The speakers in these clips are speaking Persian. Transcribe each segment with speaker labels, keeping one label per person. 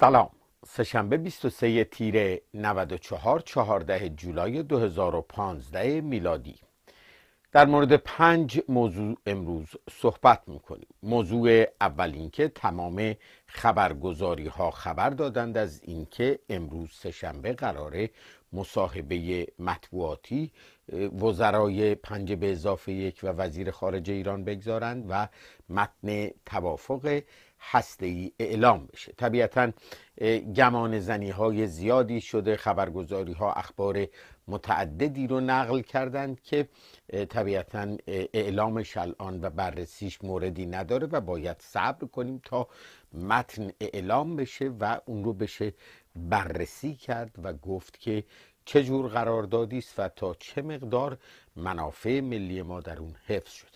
Speaker 1: سلام سهشنبه 23 تیر 94 14 جولای 2015 میلادی در مورد پنج موضوع امروز صحبت میکنیم موضوع اول اینکه تمام خبرگزاری ها خبر دادند از اینکه امروز سهشنبه قراره مصاحبه مطبوعاتی وزرای پنج به اضافه یک و وزیر خارجه ایران بگذارند و متن توافق هسته ای اعلام بشه طبیعتا گمان زنی های زیادی شده خبرگزاری ها اخبار متعددی رو نقل کردند که طبیعتا اعلامش الان و بررسیش موردی نداره و باید صبر کنیم تا متن اعلام بشه و اون رو بشه بررسی کرد و گفت که چه جور قراردادی است و تا چه مقدار منافع ملی ما در اون حفظ شده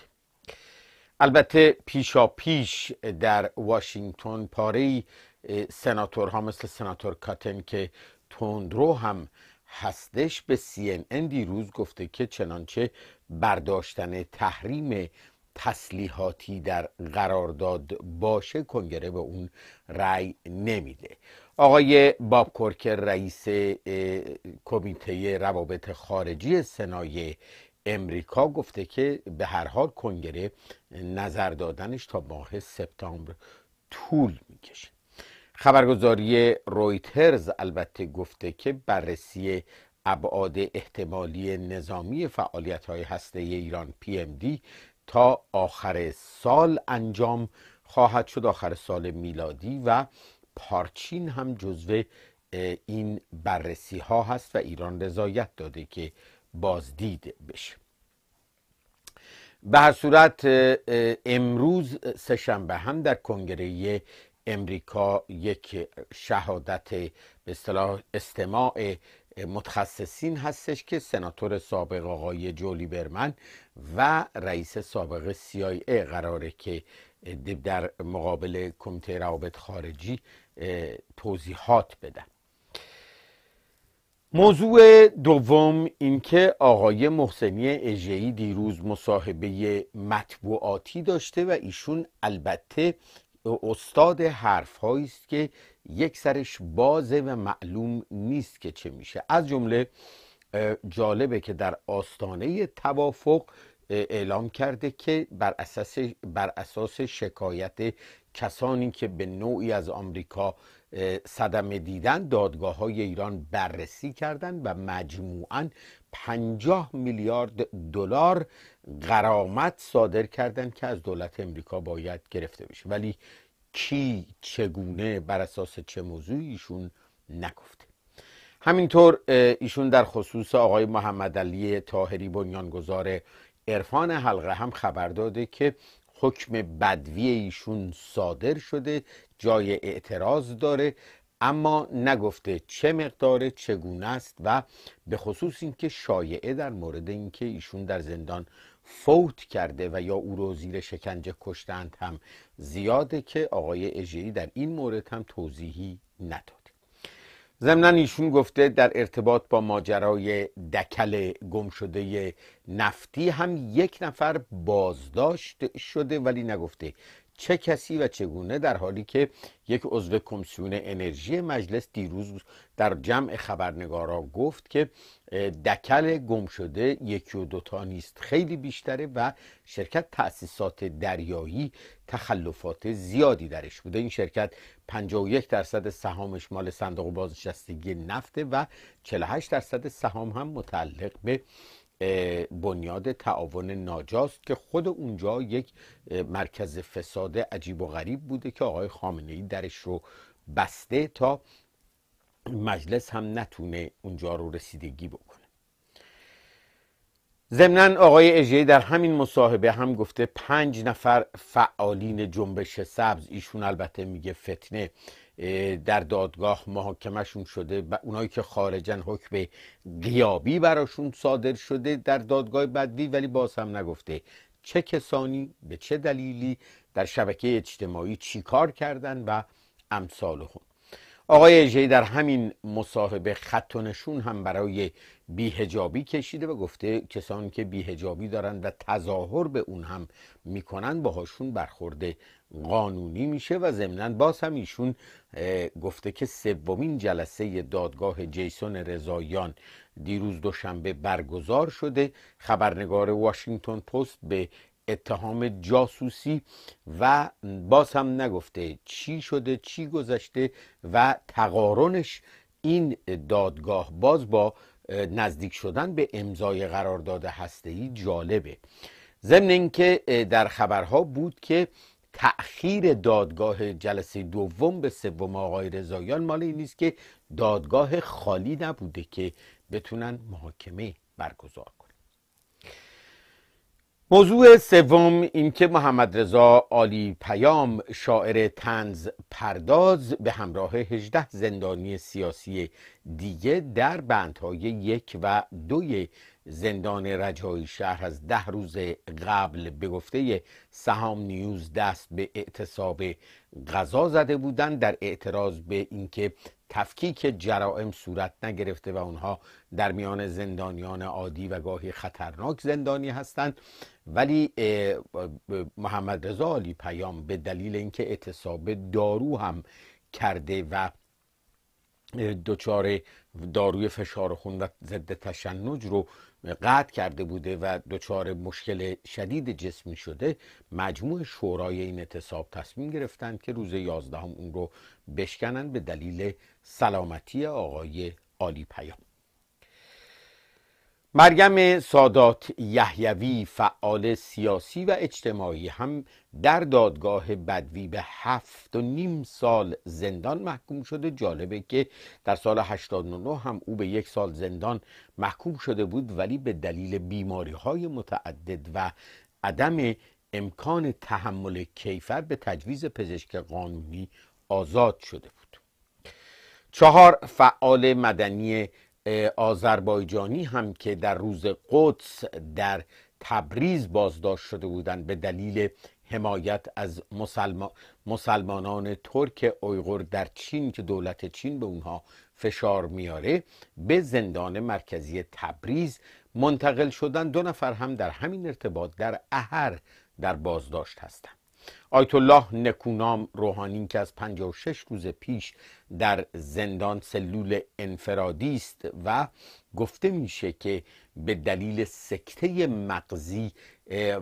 Speaker 1: البته پیشا پیش در واشنگتن پاره سناتورها مثل سناتور کاتن که توندرو هم هستش به سی این دیروز گفته که چنانچه برداشتن تحریم تسلیحاتی در قرارداد باشه کنگره به اون رأی نمیده آقای باب کورکر رئیس کمیته روابط خارجی سنای امریکا گفته که به هر حال کنگره نظر دادنش تا ماه سپتامبر طول میکشه خبرگزاری رویترز البته گفته که بررسی ابعاد احتمالی نظامی فعالیت های هسته ایران پی ام دی تا آخر سال انجام خواهد شد آخر سال میلادی و پارچین هم جزو این بررسی ها هست و ایران رضایت داده که بازدید بشه به هر صورت امروز سهشنبه هم در کنگره امریکا یک شهادت به اصطلاح استماع متخصصین هستش که سناتور سابق آقای جولی برمن و رئیس سابق CIA قراره که در مقابل کمیته روابط خارجی توضیحات بدن موضوع دوم اینکه آقای محسنی اژه‌ای دیروز مصاحبه مطبوعاتی داشته و ایشون البته استاد حرفهایی است که یک سرش بازه و معلوم نیست که چه میشه از جمله جالبه که در آستانه توافق اعلام کرده که بر اساس, بر اساس شکایت کسانی که به نوعی از آمریکا صدمه دیدن دادگاه های ایران بررسی کردند و مجموعا 50 میلیارد دلار قرامت صادر کردند که از دولت امریکا باید گرفته بشه ولی کی چگونه بر اساس چه موضوعی ایشون نگفته همینطور ایشون در خصوص آقای محمد علی تاهری بنیانگذار عرفان حلقه هم خبر داده که حکم بدوی ایشون صادر شده جای اعتراض داره اما نگفته چه مقداره چگونه است و به خصوص اینکه شایعه در مورد اینکه ایشون در زندان فوت کرده و یا او رو زیر شکنجه کشتند هم زیاده که آقای اجری در این مورد هم توضیحی نداد ضمنا ایشون گفته در ارتباط با ماجرای دکل گمشده نفتی هم یک نفر بازداشت شده ولی نگفته چه کسی و چگونه در حالی که یک عضو کمیسیون انرژی مجلس دیروز در جمع خبرنگارا گفت که دکل گم شده یکی و دوتا نیست خیلی بیشتره و شرکت تأسیسات دریایی تخلفات زیادی درش بوده این شرکت 51 درصد سهامش مال صندوق بازنشستگی نفته و 48 درصد سهام هم متعلق به بنیاد تعاون ناجاست که خود اونجا یک مرکز فساد عجیب و غریب بوده که آقای خامنه ای درش رو بسته تا مجلس هم نتونه اونجا رو رسیدگی بکنه ضمنا آقای اجیه در همین مصاحبه هم گفته پنج نفر فعالین جنبش سبز ایشون البته میگه فتنه در دادگاه محاکمشون شده و اونایی که خارجن حکم قیابی براشون صادر شده در دادگاه بدوی ولی باز هم نگفته چه کسانی به چه دلیلی در شبکه اجتماعی چیکار کردن و امثال خون آقای اجهی در همین مصاحبه خط و نشون هم برای بیهجابی کشیده و گفته کسانی که بیهجابی دارند و تظاهر به اون هم میکنن باهاشون برخورده قانونی میشه و ضمنا باز هم ایشون گفته که سومین جلسه دادگاه جیسون رضاییان دیروز دوشنبه برگزار شده خبرنگار واشنگتن پست به اتهام جاسوسی و باز هم نگفته چی شده چی گذشته و تقارنش این دادگاه باز با نزدیک شدن به امضای قرارداد هسته‌ای جالبه ضمن اینکه در خبرها بود که تأخیر دادگاه جلسه دوم به سوم آقای رضایان مال این که دادگاه خالی نبوده که بتونن محاکمه برگزار کنن موضوع سوم اینکه محمد رضا عالی پیام شاعر تنز پرداز به همراه 18 زندانی سیاسی دیگه در بندهای یک و دوی زندان رجایی شهر از ده روز قبل به گفته سهام نیوز دست به اعتصاب غذا زده بودند در اعتراض به اینکه تفکیک جرائم صورت نگرفته و اونها در میان زندانیان عادی و گاهی خطرناک زندانی هستند ولی محمد رضا علی پیام به دلیل اینکه اعتصاب دارو هم کرده و دچار داروی فشار خون و ضد تشنج رو قطع کرده بوده و دچار مشکل شدید جسمی شده مجموع شورای این اتصاب تصمیم گرفتند که روز یازدهم اون رو بشکنن به دلیل سلامتی آقای عالی پیام مریم سادات یحیوی فعال سیاسی و اجتماعی هم در دادگاه بدوی به هفت و نیم سال زندان محکوم شده جالبه که در سال 89 هم او به یک سال زندان محکوم شده بود ولی به دلیل بیماری های متعدد و عدم امکان تحمل کیفر به تجویز پزشک قانونی آزاد شده بود چهار فعال مدنی آذربایجانی هم که در روز قدس در تبریز بازداشت شده بودند به دلیل حمایت از مسلمانان ترک اویغور در چین که دولت چین به اونها فشار میاره به زندان مرکزی تبریز منتقل شدن دو نفر هم در همین ارتباط در اهر در بازداشت هستند آیت الله نکونام روحانی که از 56 روز پیش در زندان سلول انفرادی است و گفته میشه که به دلیل سکته مغزی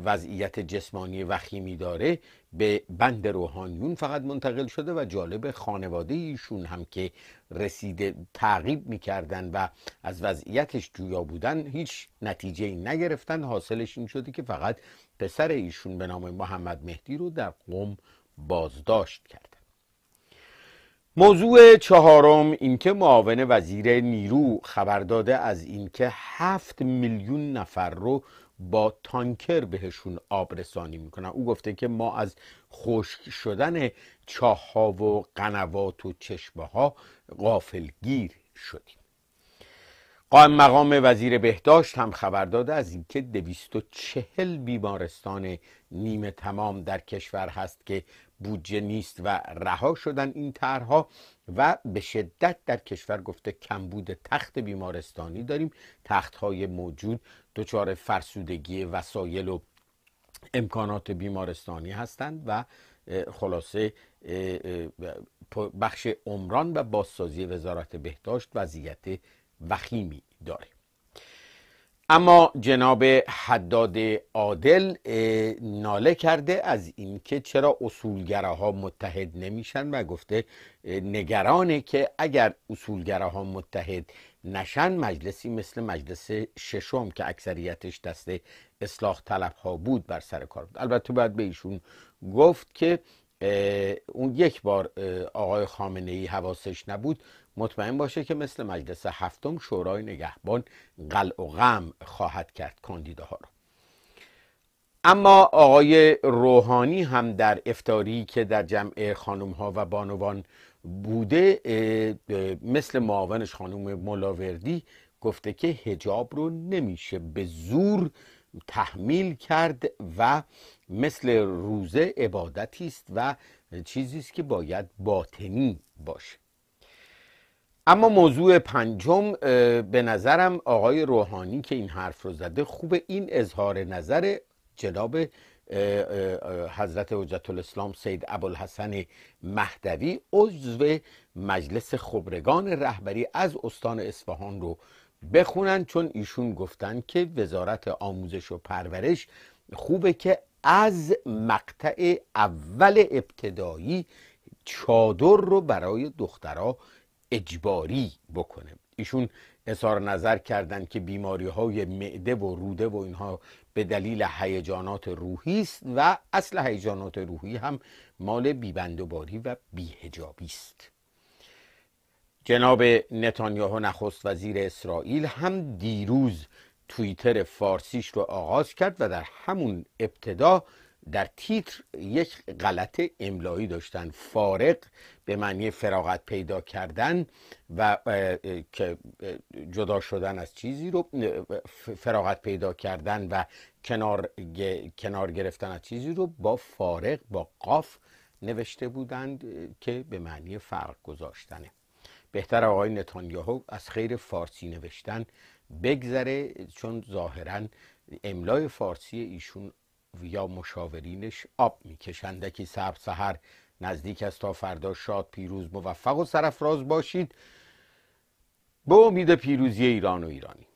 Speaker 1: وضعیت جسمانی وخیمی داره به بند روحانیون فقط منتقل شده و جالب خانواده ایشون هم که رسیده تعقیب میکردن و از وضعیتش جویا بودن هیچ نتیجه ای نگرفتن حاصلش این شده که فقط پسر ایشون به نام محمد مهدی رو در قوم بازداشت کرد موضوع چهارم اینکه معاون وزیر نیرو خبر داده از اینکه هفت میلیون نفر رو با تانکر بهشون آب رسانی میکنن او گفته که ما از خشک شدن چاه ها و قنوات و چشمه ها غافلگیر شدیم قائم مقام وزیر بهداشت هم خبر داده از اینکه چهل بیمارستان نیمه تمام در کشور هست که بودجه نیست و رها شدن این طرحها و به شدت در کشور گفته کمبود تخت بیمارستانی داریم تخت های موجود دچار فرسودگی وسایل و امکانات بیمارستانی هستند و خلاصه بخش عمران و بازسازی وزارت بهداشت وضعیت وخیمی داریم اما جناب حداد عادل ناله کرده از اینکه چرا اصولگراها متحد نمیشن و گفته نگرانه که اگر اصولگراها متحد نشن مجلسی مثل مجلس ششم که اکثریتش دست اصلاح طلب ها بود بر سر کار بود البته باید به ایشون گفت که اون یک بار آقای خامنه ای حواسش نبود مطمئن باشه که مثل مجلس هفتم شورای نگهبان قلع و غم خواهد کرد کاندیداها رو. اما آقای روحانی هم در افتاری که در جمع خانم ها و بانوان بوده مثل معاونش خانم ملاوردی گفته که هجاب رو نمیشه به زور تحمیل کرد و مثل روزه عبادتی است و چیزی است که باید باطنی باشه اما موضوع پنجم به نظرم آقای روحانی که این حرف رو زده خوبه این اظهار نظر جناب حضرت حجت الاسلام سید ابوالحسن مهدوی عضو مجلس خبرگان رهبری از استان اصفهان رو بخونن چون ایشون گفتن که وزارت آموزش و پرورش خوبه که از مقطع اول ابتدایی چادر رو برای دخترها اجباری بکنه ایشون اظهار نظر کردند که بیماری های معده و روده و اینها به دلیل هیجانات روحی است و اصل هیجانات روحی هم مال بیبندوباری و بیهجابی است جناب نتانیاهو نخست وزیر اسرائیل هم دیروز توییتر فارسیش رو آغاز کرد و در همون ابتدا در تیتر یک غلط املایی داشتن فارق به معنی فراغت پیدا کردن و که جدا شدن از چیزی رو فراغت پیدا کردن و کنار, کنار گرفتن از چیزی رو با فارق با قاف نوشته بودند که به معنی فرق گذاشتنه بهتر آقای نتانیاهو از خیر فارسی نوشتن بگذره چون ظاهرا املای فارسی ایشون یا مشاورینش آب که سر سهر نزدیک است تا فردا شاد پیروز موفق و سرفراز باشید به امید پیروزی ایران و ایرانی